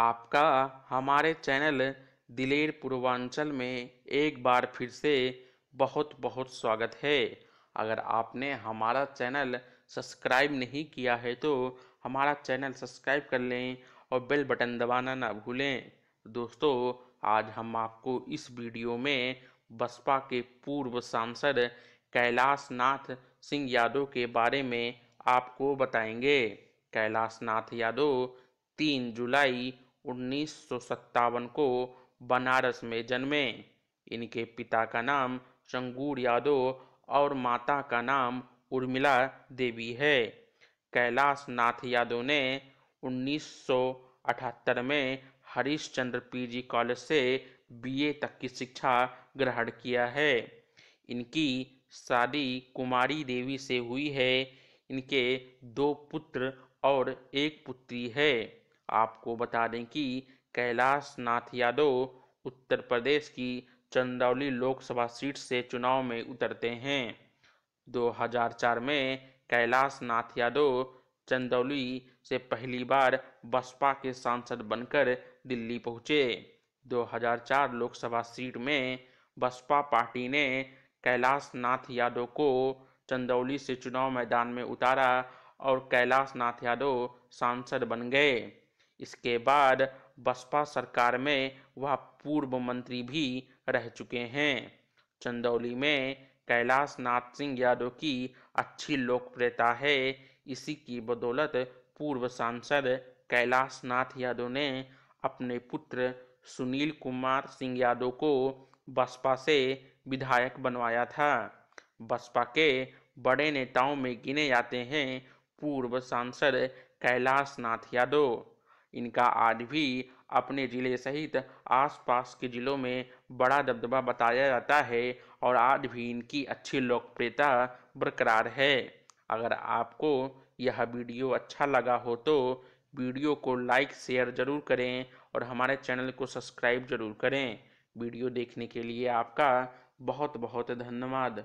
आपका हमारे चैनल दिलेर पूर्वांचल में एक बार फिर से बहुत बहुत स्वागत है अगर आपने हमारा चैनल सब्सक्राइब नहीं किया है तो हमारा चैनल सब्सक्राइब कर लें और बेल बटन दबाना ना भूलें दोस्तों आज हम आपको इस वीडियो में बसपा के पूर्व सांसद कैलाश नाथ सिंह यादव के बारे में आपको बताएंगे कैलाश नाथ यादव तीन जुलाई उन्नीस को बनारस में जन्मे इनके पिता का नाम शंगूर यादव और माता का नाम उर्मिला देवी है कैलाश नाथ यादव ने 1978 में हरीश चंद्र पीजी कॉलेज से बीए तक की शिक्षा ग्रहण किया है इनकी शादी कुमारी देवी से हुई है इनके दो पुत्र और एक पुत्री है आपको बता दें कि कैलाश नाथ यादव उत्तर प्रदेश की चंदौली लोकसभा सीट से चुनाव में उतरते हैं 2004 में कैलाश नाथ यादव चंदौली से पहली बार बसपा के सांसद बनकर दिल्ली पहुंचे 2004 लोकसभा सीट में बसपा पार्टी ने कैलाश नाथ यादव को चंदौली से चुनाव मैदान में उतारा और कैलाश नाथ यादव सांसद बन गए इसके बाद बसपा सरकार में वह पूर्व मंत्री भी रह चुके हैं चंदौली में कैलाश नाथ सिंह यादव की अच्छी लोकप्रियता है इसी की बदौलत पूर्व सांसद कैलाश नाथ यादव ने अपने पुत्र सुनील कुमार सिंह यादव को बसपा से विधायक बनवाया था बसपा के बड़े नेताओं में गिने जाते हैं पूर्व सांसद कैलाश नाथ यादव इनका आज भी अपने ज़िले सहित आसपास के ज़िलों में बड़ा दबदबा बताया जाता है और आज भी इनकी अच्छी लोकप्रियता बरकरार है अगर आपको यह वीडियो अच्छा लगा हो तो वीडियो को लाइक शेयर ज़रूर करें और हमारे चैनल को सब्सक्राइब ज़रूर करें वीडियो देखने के लिए आपका बहुत बहुत धन्यवाद